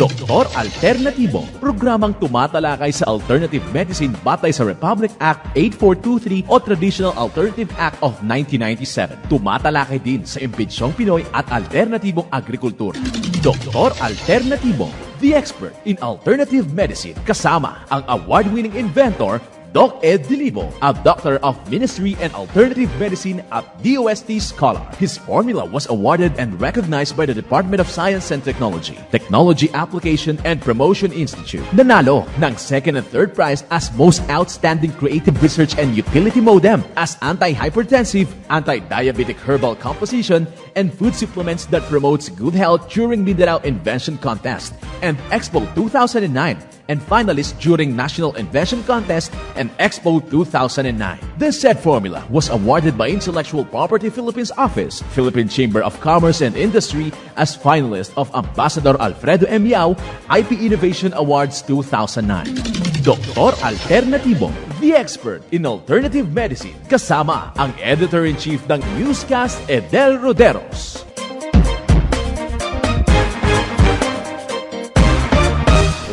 Doktor Alternatibo, programang tumatalakay sa alternative medicine batay sa Republic Act 8423 o Traditional Alternative Act of 1997. Tumatalakay din sa impinsyong Pinoy at alternatibong agrikultura. Doktor Alternatibo, the expert in alternative medicine kasama ang award-winning inventor Doc Ed Dilibo, a Doctor of Ministry and Alternative Medicine at DOST Scholar. His formula was awarded and recognized by the Department of Science and Technology, Technology Application and Promotion Institute. Nanalo ng second and third prize as Most Outstanding Creative Research and Utility Modem as Anti-Hypertensive, Anti-Diabetic Herbal Composition, and food supplements that promotes good health during Mindanao Invention Contest and Expo 2009 and finalist during National Invention Contest and Expo 2009. This said formula was awarded by Intellectual Property Philippines Office, Philippine Chamber of Commerce and Industry as finalist of Ambassador Alfredo M. Yao IP Innovation Awards 2009. Dr. Alternativo the expert in alternative medicine kasama ang editor-in-chief ng newscast Edel Roderos.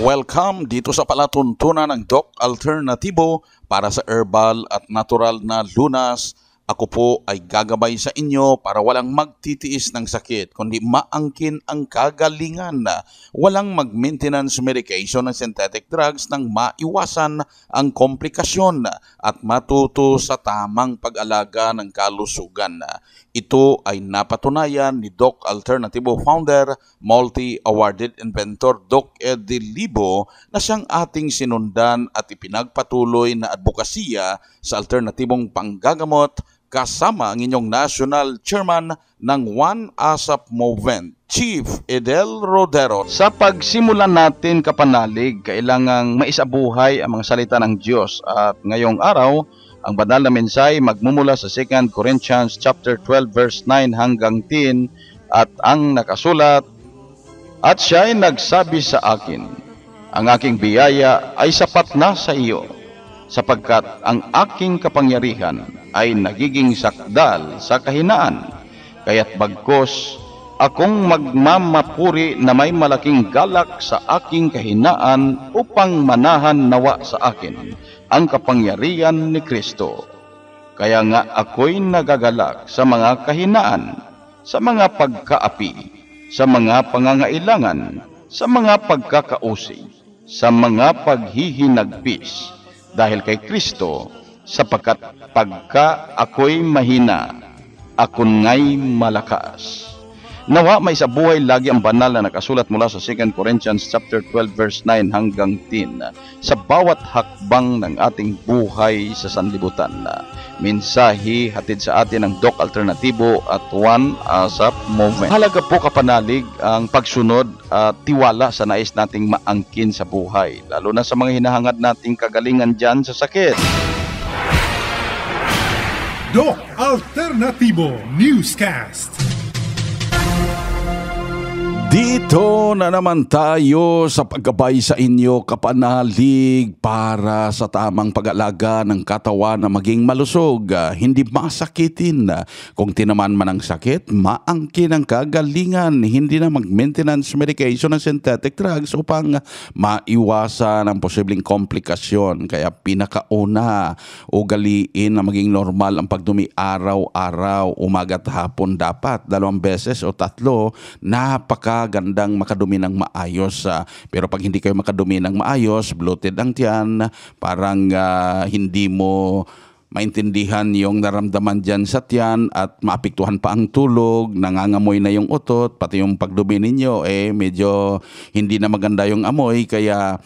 Welcome dito sa palatuntunan ng Doc Alternativo para sa herbal at natural na lunas ako po ay gagabay sa inyo para walang magtitiis ng sakit, kundi maangkin ang kagalingan. Walang mag-maintenance medication ng synthetic drugs nang maiwasan ang komplikasyon at matuto sa tamang pag-alaga ng kalusugan. Ito ay napatunayan ni Doc Alternativo Founder, Multi-Awarded Inventor Doc Eddie Libo na siyang ating sinundan at ipinagpatuloy na advokasya sa alternatibong panggagamot kasama ang inyong National Chairman ng One ASAP Movement, Chief Edel Rodero. Sa pagsimula natin kapanalig, kailangang maisabuhay ang mga salita ng Diyos at ngayong araw, ang banal na mensahe magmumula sa 2 Corinthians chapter 12 verse 9 hanggang 10 at ang nakasulat, At siya ay nagsabi sa akin, ang aking biyaya ay sapat na sa iyo sapagkat ang aking kapangyarihan ay nagiging sakdal sa kahinaan, kaya't bagkos akong magmamapuri na may malaking galak sa aking kahinaan upang manahan nawa sa akin ang kapangyarihan ni Kristo. Kaya nga ako'y nagagalak sa mga kahinaan, sa mga pagkaapi, sa mga pangangailangan, sa mga pagkakausig, sa mga paghihinagpis, dahil kay Kristo, sapagkat pagka ako'y mahina, ako nga'y malakas. Nawa may sa buhay lagi ang banal na nakasulat mula sa 2 Corinthians chapter 12 verse 9 hanggang 10 sa bawat hakbang ng ating buhay sa sanlibutan. Minsahi hatid sa atin ng Doc Alternatibo at One Asap Movement. Halaga po kapanalig ang pagsunod at tiwala sa nais nating maangkin sa buhay, lalo na sa mga hinahangad nating kagalingan dyan sa sakit. Doc Alternatibo Newscast. Dito na naman tayo sa paggabay sa inyo kapanalig para sa tamang pag-alaga ng katawan na maging malusog, ah, hindi masakitin. Kung tinaman man ang sakit, maangkin ang kagalingan, hindi na mag-maintenance medication ng synthetic drugs upang maiwasan ang posibleng komplikasyon. Kaya pinakauna, ugaliin na maging normal ang pagdumi araw-araw, umagat hapon dapat, dalawang beses o tatlo, napaka magandang makadumi ng maayos. Ah. pero pag hindi kayo makadumi ng maayos, bloated ang tiyan, parang uh, hindi mo maintindihan yung naramdaman dyan sa tiyan at maapektuhan pa ang tulog, nangangamoy na yung utot, pati yung pagdumi ninyo, eh medyo hindi na maganda yung amoy, kaya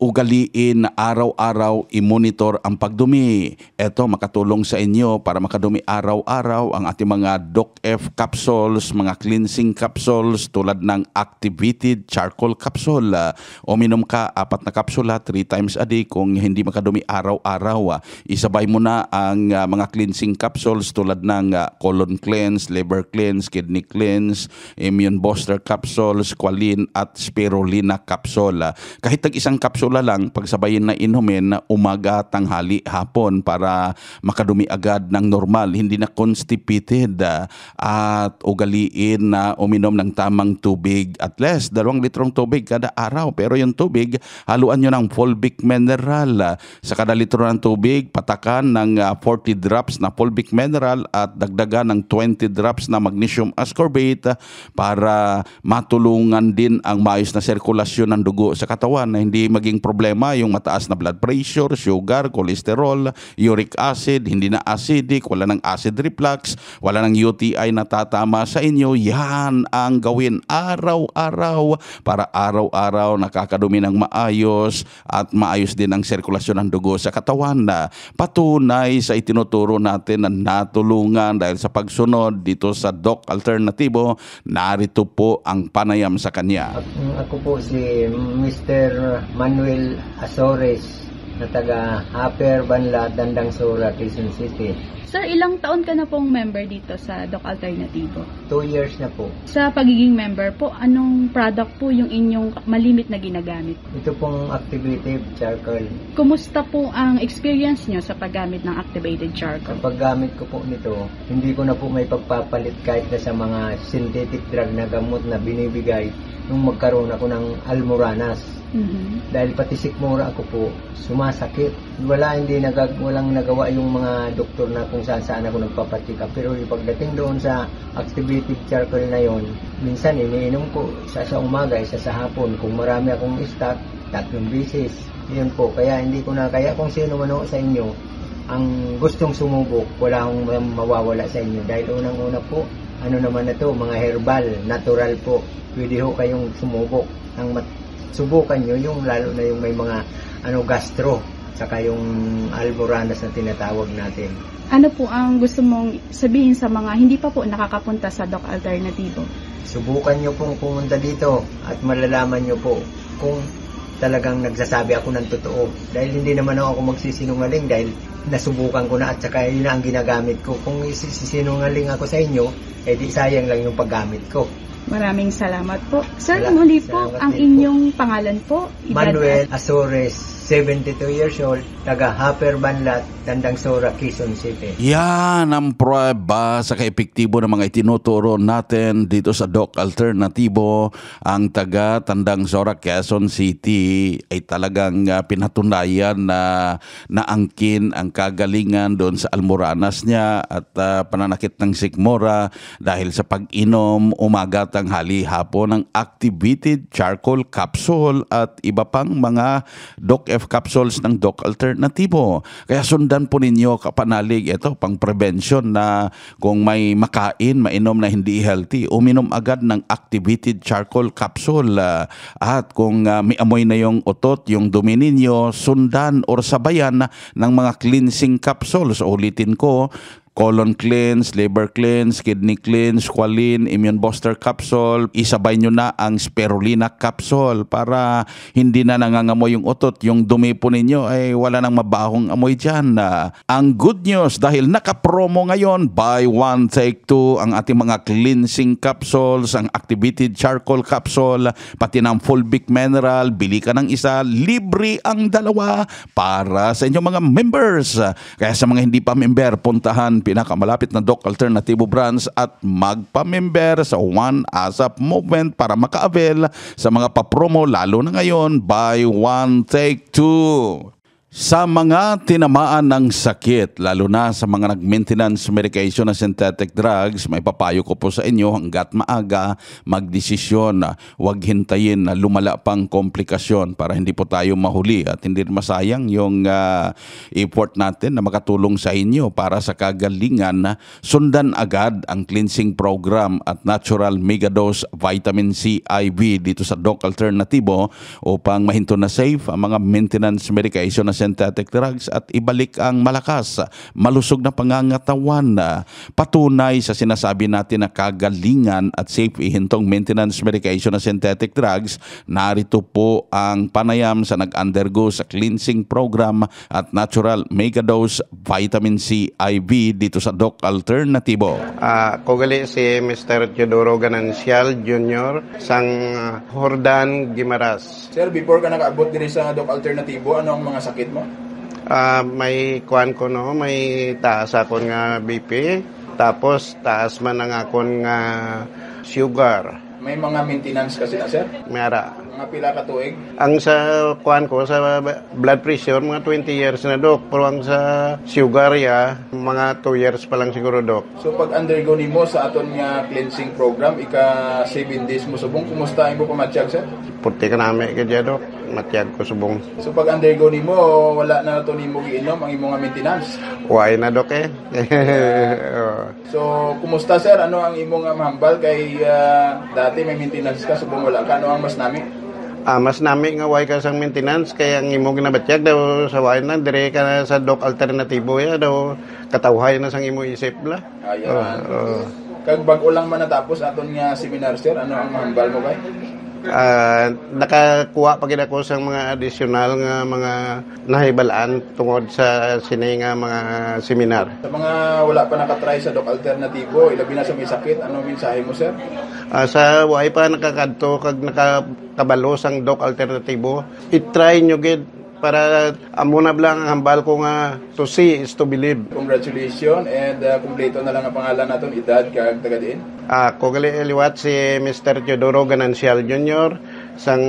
ugaliin araw-araw i-monitor ang pagdumi. Ito, makatulong sa inyo para makadumi araw-araw ang ating mga DOC-F capsules, mga cleansing capsules tulad ng activated charcoal capsule. Uh, uminom ka apat na kapsula 3 times a day kung hindi makadumi araw-araw. isabay mo na ang ah, mga cleansing capsules tulad ng ah, colon cleanse, liver cleanse, kidney cleanse, immune booster capsules, qualin at spirulina capsule. kahit ang isang capsule kapsula lang pagsabayin na inumin umaga, tanghali, hapon para makadumi agad ng normal, hindi na constipated ah, at ugaliin na uminom ng tamang tubig at least dalawang litrong tubig kada araw. Pero yung tubig, haluan nyo ng fulvic mineral. Ah. Sa kada litro ng tubig, patakan ng 40 ah, drops na fulvic mineral at dagdagan ng 20 drops na magnesium ascorbate para matulungan din ang maayos na sirkulasyon ng dugo sa katawan na hindi maging naging problema yung mataas na blood pressure, sugar, cholesterol, uric acid, hindi na acidic, wala ng acid reflux, wala ng UTI na tatama sa inyo, yan ang gawin araw-araw para araw-araw nakakadumi ng maayos at maayos din ang sirkulasyon ng dugo sa katawan na patunay sa itinuturo natin na natulungan dahil sa pagsunod dito sa Doc Alternativo, narito po ang panayam sa kanya. Ako po si Mr. Manuel Samuel Azores na taga Upper Banla, Dandang Sura, Quezon City. Sir, ilang taon ka na pong member dito sa Doc Alternativo? Two years na po. Sa pagiging member po, anong product po yung inyong malimit na ginagamit? Ito pong activated charcoal. Kumusta po ang experience nyo sa paggamit ng activated charcoal? Sa paggamit ko po nito, hindi ko na po may pagpapalit kahit na sa mga synthetic drug na gamot na binibigay nung magkaroon ako ng almoranas Mm-hmm. Dahil pati sikmura ako po, sumasakit. Wala, hindi nagag, walang nagawa yung mga doktor na kung saan saan ako nagpapatika. Pero yung pagdating doon sa activated charcoal na yon, minsan iniinom ko isa sa umaga, isa sa hapon. Kung marami akong stock, tatlong bisis. Yun po, kaya hindi ko na, kaya kung sino man sa inyo, ang gustong sumubok, wala akong mawawala sa inyo. Dahil unang-una po, ano naman na to, mga herbal, natural po. Pwede ho kayong sumubok. Ang mat- subukan nyo yung lalo na yung may mga ano gastro saka yung alboranas na tinatawag natin. Ano po ang gusto mong sabihin sa mga hindi pa po nakakapunta sa Doc Alternativo? Subukan nyo pong pumunta dito at malalaman nyo po kung talagang nagsasabi ako ng totoo. Dahil hindi naman ako magsisinungaling dahil nasubukan ko na at saka yun na ang ginagamit ko. Kung sisinungaling ako sa inyo, edi eh sayang lang yung paggamit ko. Maraming salamat po. Sir, Wala, muli po ang inyong po. pangalan po. Manuel Azores, 72 years old, taga Happer Banlat, Tandang Sora, Quezon City. Yan ang prueba sa kaepektibo ng mga itinuturo natin dito sa Doc Alternativo. Ang taga Tandang Sora, Quezon City ay talagang uh, pinatunayan na naangkin ang kagalingan doon sa almoranas niya at uh, pananakit ng Sigmora dahil sa pag-inom umaga tanghali hapon ng activated charcoal capsule at iba pang mga DOC-F capsules ng DOC Alternativo. Kaya sundan Simulan po ninyo kapanalig ito pang prevention na kung may makain, mainom na hindi healthy, uminom agad ng activated charcoal capsule ah, at kung ah, may amoy na yung otot, yung dumi ninyo, sundan or sabayan ng mga cleansing capsules. Ulitin ko, colon cleanse, liver cleanse, kidney cleanse, squalene, immune booster capsule. Isabay nyo na ang spirulina capsule para hindi na nangangamoy yung utot. Yung dumi po ninyo ay wala nang mabahong amoy dyan. Ah, ang good news dahil nakapromo ngayon, buy one, take two, ang ating mga cleansing capsules, ang activated charcoal capsule, pati ng fulvic mineral, bili ka ng isa, libre ang dalawa para sa inyong mga members. Kaya sa mga hindi pa member, puntahan pinakamalapit na DOC Alternativo Brands at magpamember sa One ASAP Movement para maka-avail sa mga papromo lalo na ngayon by One Take Two. Sa mga tinamaan ng sakit, lalo na sa mga nag-maintenance medication na synthetic drugs, may papayo ko po sa inyo hanggat maaga magdesisyon. Huwag hintayin na lumala pang komplikasyon para hindi po tayo mahuli at hindi masayang yung uh, effort natin na makatulong sa inyo para sa kagalingan. Sundan agad ang cleansing program at natural megadose vitamin C IV dito sa Doc Alternativo upang mahinto na safe ang mga maintenance medication na synthetic drugs at ibalik ang malakas, malusog na pangangatawan. Patunay sa sinasabi natin na kagalingan at safe ihintong maintenance medication na synthetic drugs, narito po ang panayam sa nag-undergo sa cleansing program at natural megadose vitamin C IV dito sa Doc Alternativo. Uh, kugali si Mr. Teodoro Ganancial Jr. sang Hordan ah, Gimaras. Sir, before ka nakaabot diri sa Doc Alternativo, ano ang mga sakit BP mo? Uh, may kuan ko no, may taas akon nga BP, tapos taas man ang akon nga sugar. May mga maintenance kasi na, sir? Mayara. Mga pila ka tuig? Ang sa kuan ko, sa blood pressure, mga 20 years na, Dok. Pero ang sa sugar ya, mga 2 years pa lang siguro, Dok. So, pag undergo ni mo sa aton nga cleansing program, ika 7 days mo subong, kumusta ang mo pamatsyag, sir? Puti ka namin, kadya, Dok matiyag ko subong. So pag undergo nimo wala na to nimo giinom ang imong maintenance. Why na Doke? eh. Oh. so kumusta sir ano ang imong mahambal um, kay uh, dati may maintenance ka subong wala ka ano ang mas nami? Ah, mas nami nga way ka sang maintenance kaya ang imong ginabatyag daw sa way na dire ka na sa dok alternatibo ya eh, ano? daw katawhay na sang imo isip la. Ayan. Uh, uh, kag bag-o lang man natapos aton nga seminar sir ano ang mahambal mo kay? uh, nakakuha pa gid ako sa mga additional nga mga nahibalaan tungod sa sini nga mga seminar. Sa mga wala pa nakatry sa dok alternatibo, ilabi na sa may sakit, ano mensahe mo sir? Uh, sa way pa nakakadto kag nakakabalo sang dok alternatibo, i-try nyo gid para amuna lang ang hambal ko nga to see is to believe. Congratulations and uh, kumpleto na lang ang pangalan naton edad kag taga diin. Ako ah, gali liwat si Mr. Teodoro Ganancial Jr. sang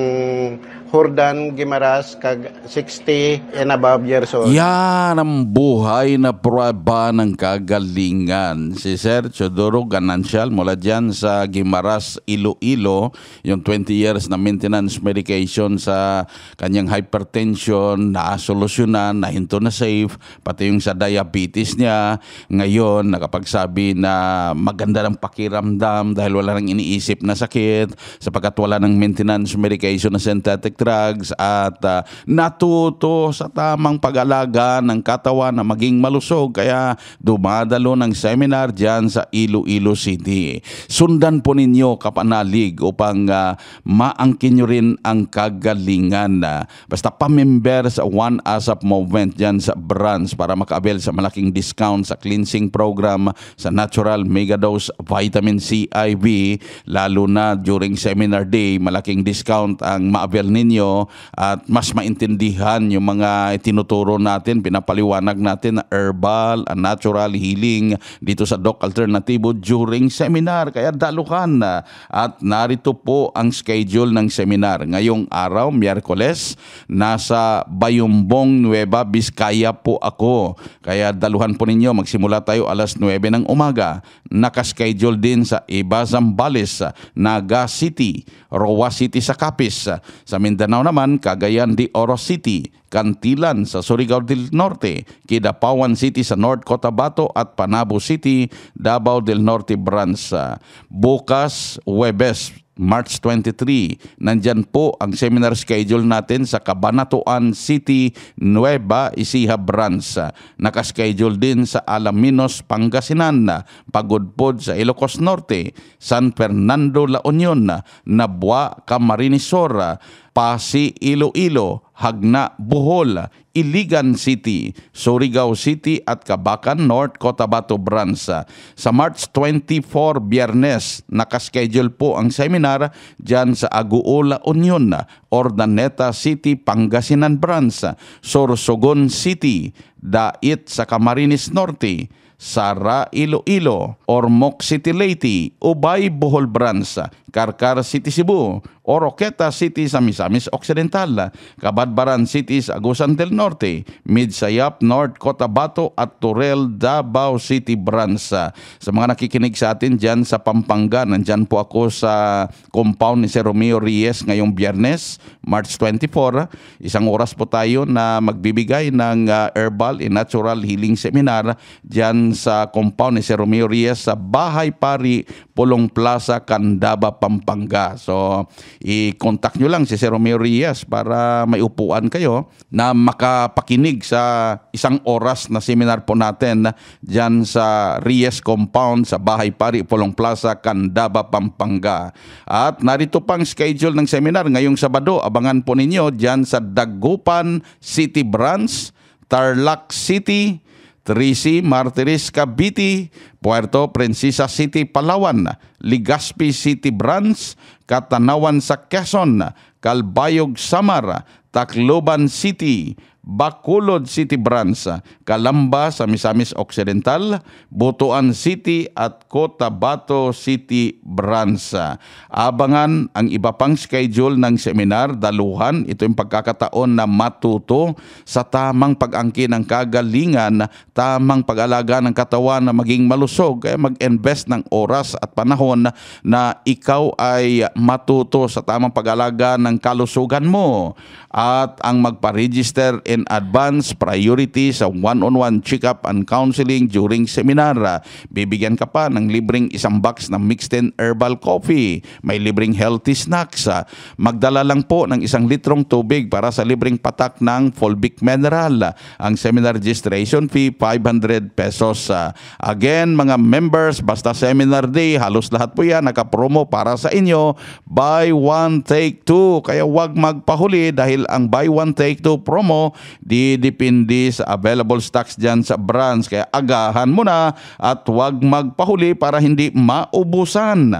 Jordan Gimaras kag 60 and above years old. Yan ang buhay na proba ng kagalingan. Si Sergio Duro Ganancial mula dyan sa Gimaras Iloilo, yung 20 years na maintenance medication sa kanyang hypertension na solusyonan, na hinto na safe, pati yung sa diabetes niya. Ngayon, nakapagsabi na maganda ng pakiramdam dahil wala nang iniisip na sakit sapagkat wala ng maintenance medication na synthetic drugs at uh, natuto sa tamang pag-alaga ng katawan na maging malusog kaya dumadalo ng seminar dyan sa Iloilo City. Sundan po ninyo kapanalig upang uh, maangkin nyo rin ang kagalingan. Uh, basta pamember sa One ASAP Movement dyan sa branch para makaabel sa malaking discount sa cleansing program sa Natural Megadose Vitamin C IV lalo na during seminar day malaking discount ang maabel ninyo ninyo at mas maintindihan yung mga itinuturo natin, pinapaliwanag natin na herbal and natural healing dito sa Doc Alternativo during seminar. Kaya dalukan na at narito po ang schedule ng seminar. Ngayong araw, Miyerkules, nasa Bayumbong, Nueva Vizcaya po ako. Kaya daluhan po ninyo, magsimula tayo alas 9 ng umaga. Nakaschedule din sa Iba Zambales, Naga City, Roa City sa Capiz, sa Mindanao Mindanao naman, Cagayan de Oro City, Cantilan sa Surigao del Norte, Kidapawan City sa North Cotabato at Panabo City, Davao del Norte branch. Bukas, Webes, March 23, nandyan po ang seminar schedule natin sa Cabanatuan City, Nueva Ecija branch. Nakaschedule din sa Alaminos, Pangasinan, Pagudpod sa Ilocos Norte, San Fernando, La Union, Nabwa, Camarinesor, Pasi, Iloilo, Hagna, Bohol, Iligan City, Surigao City at Kabakan North Cotabato Branch. Sa March 24, Biyernes, nakaschedule po ang seminar dyan sa Aguola Union, Ordaneta City, Pangasinan Branch, Sorsogon City, Dait sa Camarines Norte, Sara Iloilo, Ormoc City Leyte, Ubay Bohol Branch, Karkar City Cebu, Oroqueta City sa Misamis Occidental, Kabadbaran City sa Agusan del Norte, Midsayap, North Cotabato at Turel, Davao City Bransa. Sa mga nakikinig sa atin dyan sa Pampanga, nandyan po ako sa compound ni Sir Romeo Reyes ngayong biyernes, March 24. Isang oras po tayo na magbibigay ng uh, herbal and natural healing seminar dyan sa compound ni Sir Romeo Reyes sa Bahay Pari, Pulong Plaza, Candaba, Pampanga. So, i-contact nyo lang si Sir Romeo Reyes para may upuan kayo na makapakinig sa isang oras na seminar po natin dyan sa Reyes Compound sa Bahay Pari, Polong Plaza, Candaba, Pampanga. At narito pang schedule ng seminar ngayong Sabado. Abangan po ninyo dyan sa Dagupan City Branch, Tarlac City, Trisi, Martiris, Cavite, Puerto Princesa City, Palawan, Ligaspi City Branch, Katanawan sa Quezon, Calbayog, Samar, Tacloban City, Bacolod City Branch, Calamba sa Misamis Occidental, Butuan City at Cotabato City Branch. Abangan ang iba pang schedule ng seminar, daluhan, ito yung pagkakataon na matuto sa tamang pag-angkin ng kagalingan, tamang pag-alaga ng katawan na maging malusog, kaya eh, mag-invest ng oras at panahon na ikaw ay matuto sa tamang pag-alaga ng kalusugan mo at ang magpa-register in and advance priority sa one-on-one check-up and counseling during seminar. Bibigyan ka pa ng libreng isang box ng mixed and herbal coffee. May libreng healthy snacks. Ah. Magdala lang po ng isang litrong tubig para sa libreng patak ng fulvic mineral. Ang seminar registration fee, 500 pesos. Ah. Again, mga members, basta seminar day, halos lahat po yan nakapromo para sa inyo. Buy one, take two. Kaya wag magpahuli dahil ang buy one, take two promo Didepende sa available stocks dyan sa brands. Kaya agahan mo na at huwag magpahuli para hindi maubusan.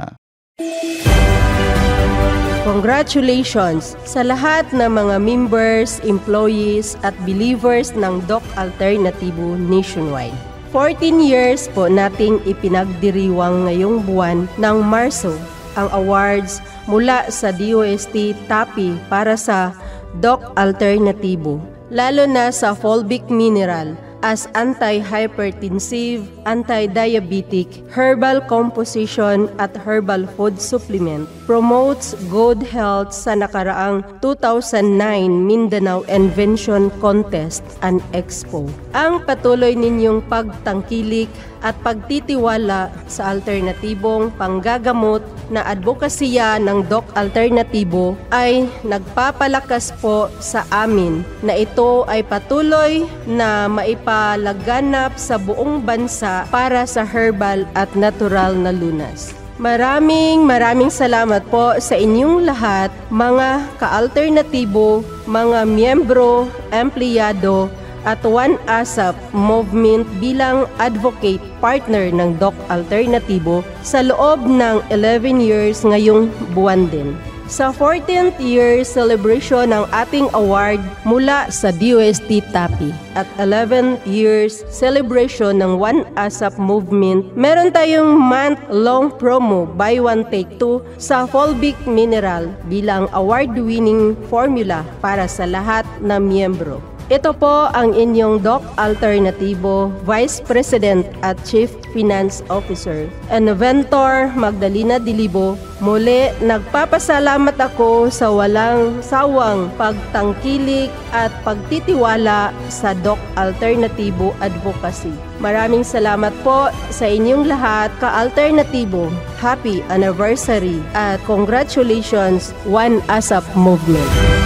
Congratulations sa lahat ng mga members, employees at believers ng Doc Alternativo Nationwide. 14 years po nating ipinagdiriwang ngayong buwan ng Marso ang awards mula sa DOST TAPI para sa Doc Alternativo lalo na sa fulvic mineral as antihypertensive, antidiabetic, herbal composition at herbal food supplement. Promotes good health sa nakaraang 2009 Mindanao Invention Contest and Expo. Ang patuloy ninyong pagtangkilik at pagtitiwala sa alternatibong panggagamot na advokasya ng Doc Alternatibo ay nagpapalakas po sa amin na ito ay patuloy na maipalaganap sa buong bansa para sa herbal at natural na lunas. Maraming maraming salamat po sa inyong lahat, mga kaalternatibo, mga miyembro, empleyado at One ASAP Movement bilang advocate partner ng Doc Alternativo sa loob ng 11 years ngayong buwan din. Sa 14th year celebration ng ating award mula sa DOST TAPI at 11th year's celebration ng One ASAP Movement, meron tayong month-long promo Buy One Take Two sa Folbic Mineral bilang award-winning formula para sa lahat na miyembro. Ito po ang inyong Doc Alternativo, Vice President at Chief Finance Officer. And Ventor Magdalena Dilibo, muli nagpapasalamat ako sa walang sawang pagtangkilik at pagtitiwala sa Doc Alternativo Advocacy. Maraming salamat po sa inyong lahat ka-alternatibo. Happy anniversary at congratulations One ASAP Movement.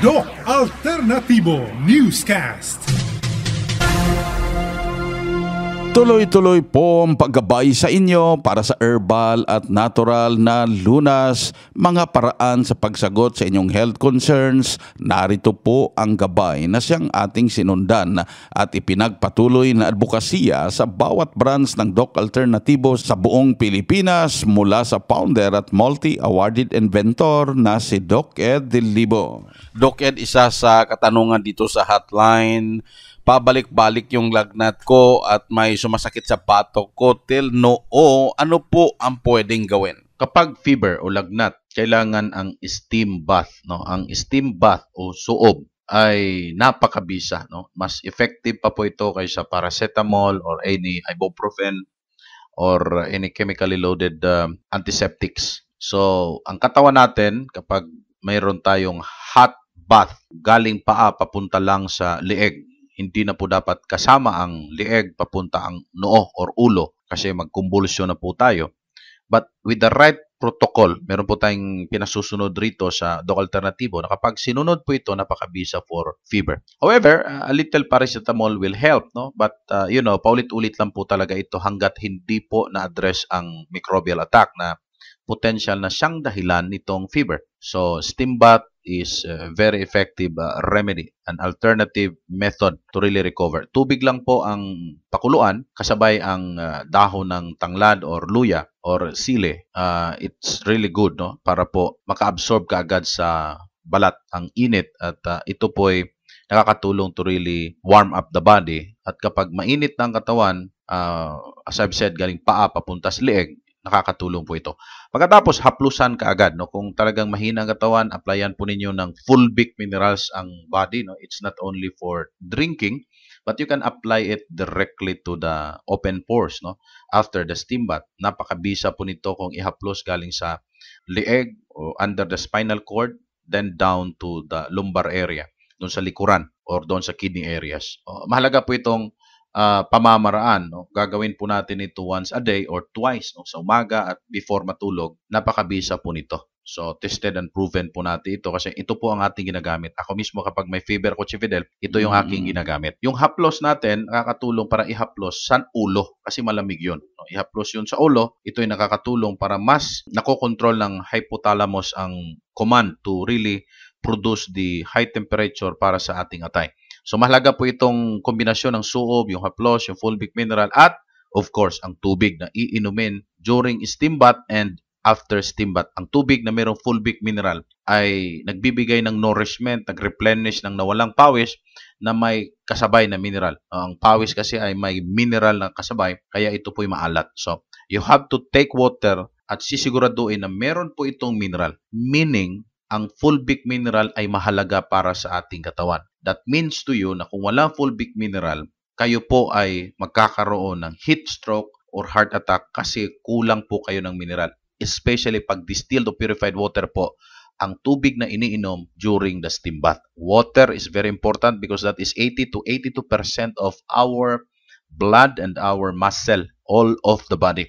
Do Alternativo Newscast. Tuloy-tuloy po ang paggabay sa inyo para sa herbal at natural na lunas, mga paraan sa pagsagot sa inyong health concerns. Narito po ang gabay na siyang ating sinundan at ipinagpatuloy na advokasya sa bawat branch ng Doc Alternativo sa buong Pilipinas mula sa founder at multi-awarded inventor na si Doc Ed Dilibo. Doc Ed, isa sa katanungan dito sa hotline pabalik-balik yung lagnat ko at may sumasakit sa batok ko till noo, ano po ang pwedeng gawin? Kapag fever o lagnat, kailangan ang steam bath, no? Ang steam bath o suob ay napakabisa, no? Mas effective pa po ito kaysa paracetamol or any ibuprofen or any chemically loaded uh, antiseptics. So, ang katawan natin kapag mayroon tayong hot bath galing paa papunta lang sa leeg hindi na po dapat kasama ang lieg papunta ang noo or ulo kasi magkumbulsyon na po tayo. But with the right protocol, meron po tayong pinasusunod rito sa Doc alternatibo na kapag sinunod po ito, napakabisa for fever. However, a little paracetamol will help, no? But, uh, you know, paulit-ulit lang po talaga ito hanggat hindi po na-address ang microbial attack na potential na siyang dahilan nitong fever. So, steam bath is a very effective uh, remedy, an alternative method to really recover. Tubig lang po ang pakuluan, kasabay ang uh, dahon ng tanglad or luya or sile. Uh, it's really good no para po makaabsorb kaagad sa balat ang init at uh, ito po ay nakakatulong to really warm up the body at kapag mainit na ang katawan, uh, as I've said, galing paa papunta sa leeg, nakakatulong po ito. Pagkatapos, haplusan ka agad. No? Kung talagang mahina ang katawan, applyan po ninyo ng fulvic minerals ang body. No? It's not only for drinking, but you can apply it directly to the open pores no? after the steam bath. Napakabisa po nito kung ihaplos galing sa leeg or under the spinal cord, then down to the lumbar area, doon sa likuran or doon sa kidney areas. Oh, mahalaga po itong uh, pamamaraan. No? Gagawin po natin ito once a day or twice no? sa umaga at before matulog. Napakabisa po nito. So, tested and proven po natin ito kasi ito po ang ating ginagamit. Ako mismo kapag may fever ko, Fidel, ito yung mm-hmm. aking mm. ginagamit. Yung haplos natin, nakakatulong para ihaplos sa ulo kasi malamig yun. No? Ihaplos yun sa ulo, ito yung nakakatulong para mas nakokontrol ng hypothalamus ang command to really produce the high temperature para sa ating atay. So mahalaga po itong kombinasyon ng suob, yung haplos, yung fulvic mineral at of course ang tubig na iinumin during steam bath and after steam bath. Ang tubig na mayroong fulvic mineral ay nagbibigay ng nourishment, nag-replenish ng nawalang pawis na may kasabay na mineral. Ang pawis kasi ay may mineral na kasabay kaya ito po'y maalat. So you have to take water at sisiguraduin na meron po itong mineral. Meaning, ang fulvic mineral ay mahalaga para sa ating katawan. That means to you na kung wala fulvic mineral, kayo po ay magkakaroon ng heat stroke or heart attack kasi kulang po kayo ng mineral. Especially pag distilled or purified water po ang tubig na iniinom during the steam bath. Water is very important because that is 80 to 82% of our blood and our muscle, all of the body.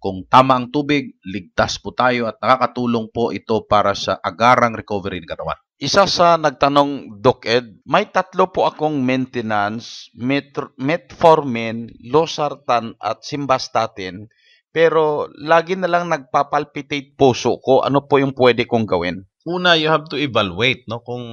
Kung tama ang tubig, ligtas po tayo at nakakatulong po ito para sa agarang recovery ng katawan. Isa sa nagtanong Doc Ed, may tatlo po akong maintenance, metformin, losartan at simvastatin pero lagi na lang nagpapalpitate puso ko. Ano po yung pwede kong gawin? Una, you have to evaluate no kung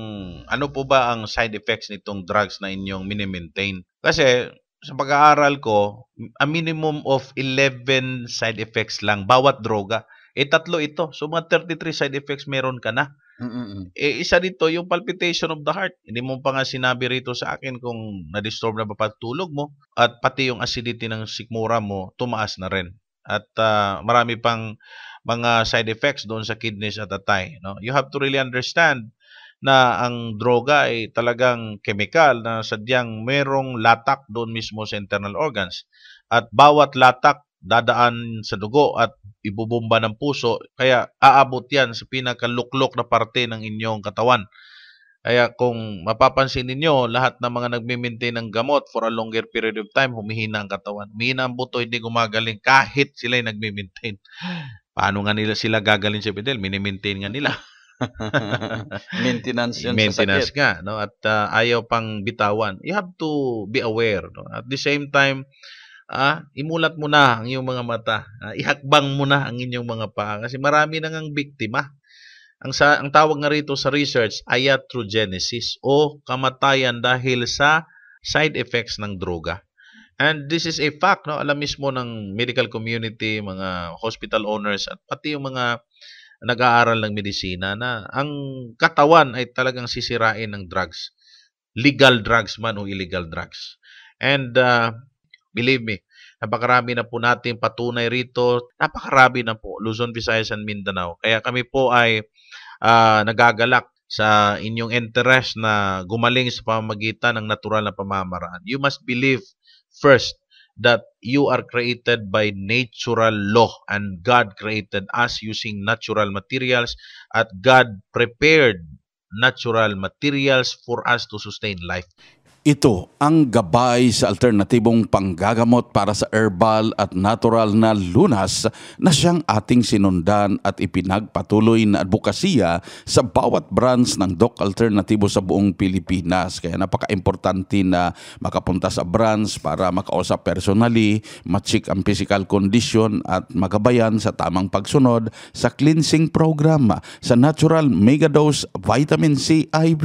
ano po ba ang side effects nitong drugs na inyong minimaintain. Kasi sa pag-aaral ko, a minimum of 11 side effects lang bawat droga. Eh tatlo ito. So mga 33 side effects meron ka na. Mm-mm. Eh isa dito yung palpitation of the heart. Hindi mo pa nga sinabi rito sa akin kung na-disturb na ba patulog mo at pati yung acidity ng sikmura mo tumaas na rin. At uh, marami pang mga side effects doon sa kidneys at atay, no? You have to really understand na ang droga ay talagang kemikal na sadyang merong latak doon mismo sa internal organs. At bawat latak dadaan sa dugo at ibubomba ng puso, kaya aabot yan sa pinakaluklok na parte ng inyong katawan. Kaya kung mapapansin ninyo, lahat ng mga nagmimaintain ng gamot for a longer period of time, humihina ang katawan. Humihina ang buto, hindi gumagaling kahit sila'y nagmimaintain. Paano nga nila sila gagaling sa pedal? Minimaintain nga nila. Maintenance yun Maintenance sa sakit. nga. No? At uh, ayaw pang bitawan. You have to be aware. No? At the same time, ah, imulat mo na ang iyong mga mata. Ah, ihakbang mo na ang inyong mga paa. Kasi marami nang ngang biktima. Ang, sa, ang tawag nga rito sa research, iatrogenesis o kamatayan dahil sa side effects ng droga. And this is a fact, no? alam mismo ng medical community, mga hospital owners, at pati yung mga nag-aaral ng medisina na ang katawan ay talagang sisirain ng drugs. Legal drugs man o illegal drugs. And uh, believe me, napakarami na po natin patunay rito. Napakarami na po, Luzon, Visayas, and Mindanao. Kaya kami po ay uh, nagagalak sa inyong interest na gumaling sa pamagitan ng natural na pamamaraan. You must believe first that you are created by natural law and God created us using natural materials at God prepared natural materials for us to sustain life. Ito ang gabay sa alternatibong panggagamot para sa herbal at natural na lunas na siyang ating sinundan at ipinagpatuloy na advokasya sa bawat branch ng Doc Alternatibo sa buong Pilipinas. Kaya napaka-importante na makapunta sa branch para makausap personally, ma-check ang physical condition at magabayan sa tamang pagsunod sa cleansing program sa natural megadose vitamin C IV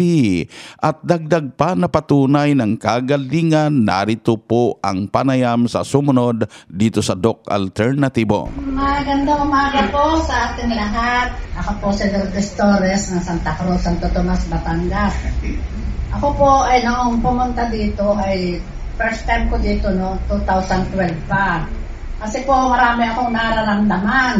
at dagdag pa na patunay tunay ng kagalingan, narito po ang panayam sa sumunod dito sa Doc Alternativo. Magandang umaga po sa ating lahat. Ako po si Lourdes Torres ng Santa Cruz, Santo Tomas, Batangas. Ako po ay noong pumunta dito ay first time ko dito no 2012 pa. Kasi po marami akong nararamdaman.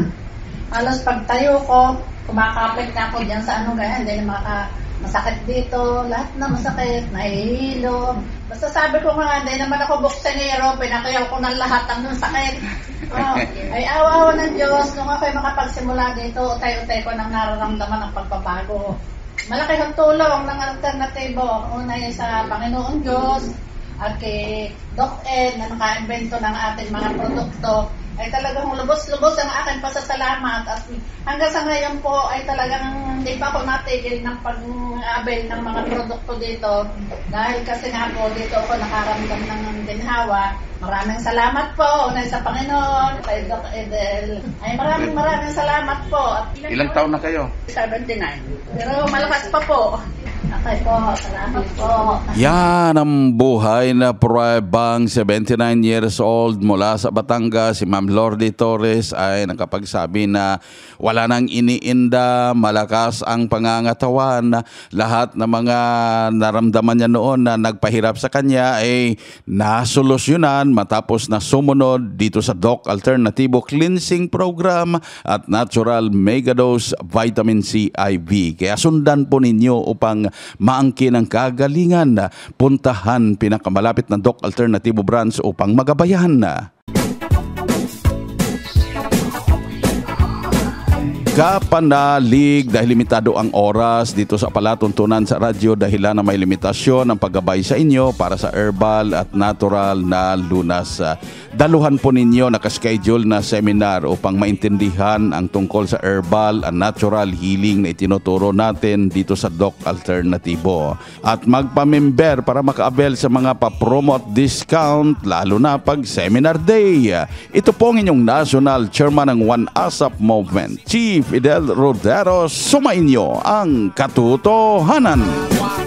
Halos pagtayo ko, kumakapit na ako diyan sa ano ganyan, hindi na maka masakit dito, lahat na masakit, nahihilo. Basta sabi ko nga, hindi naman ako buksenero, pinakayaw ko ng lahat ang sakit. Oh, ay awa ng Diyos, nung ako'y makapagsimula dito, utay-utay ko nang nararamdaman ang pagpapago. Malaki ang tulong ng alternatibo. Ang una ay sa Panginoon Diyos at kay Doc Ed na naka-invento ng ating mga produkto ay talagang lubos-lubos ang aking pasasalamat at hanggang sa ngayon po ay talagang hindi pa ako natigil ng pag-abel ng mga produkto dito dahil kasi nga po dito ako nakaramdam ng ginhawa. Maraming salamat po unay sa Panginoon, kay Doc Edel. Ay maraming maraming salamat po. At ilang, ilang taon na kayo? 79. Pero malakas pa po tatay po. Salamat po. Yan ang buhay na probang 79 years old mula sa Batangas. Si Ma'am Lordy Torres ay nakapagsabi na wala nang iniinda, malakas ang pangangatawan. Lahat ng mga naramdaman niya noon na nagpahirap sa kanya ay nasolusyonan matapos na sumunod dito sa Doc Alternativo Cleansing Program at Natural Megadose Vitamin C IV. Kaya sundan po ninyo upang maangkin ang kagalingan, puntahan pinakamalapit na Doc Alternative Branch upang magabayan. kapanalig dahil limitado ang oras dito sa palatuntunan sa radyo dahil na may limitasyon ang paggabay sa inyo para sa herbal at natural na lunas. Ah, daluhan po ninyo nakaschedule na seminar upang maintindihan ang tungkol sa herbal and natural healing na itinuturo natin dito sa Doc Alternativo. At magpamember para makaabel sa mga papromote discount lalo na pag seminar day. Ito po ang inyong national chairman ng One ASAP Movement, Chief Fidel Rodero, sumainyo ang katotohanan. Wow.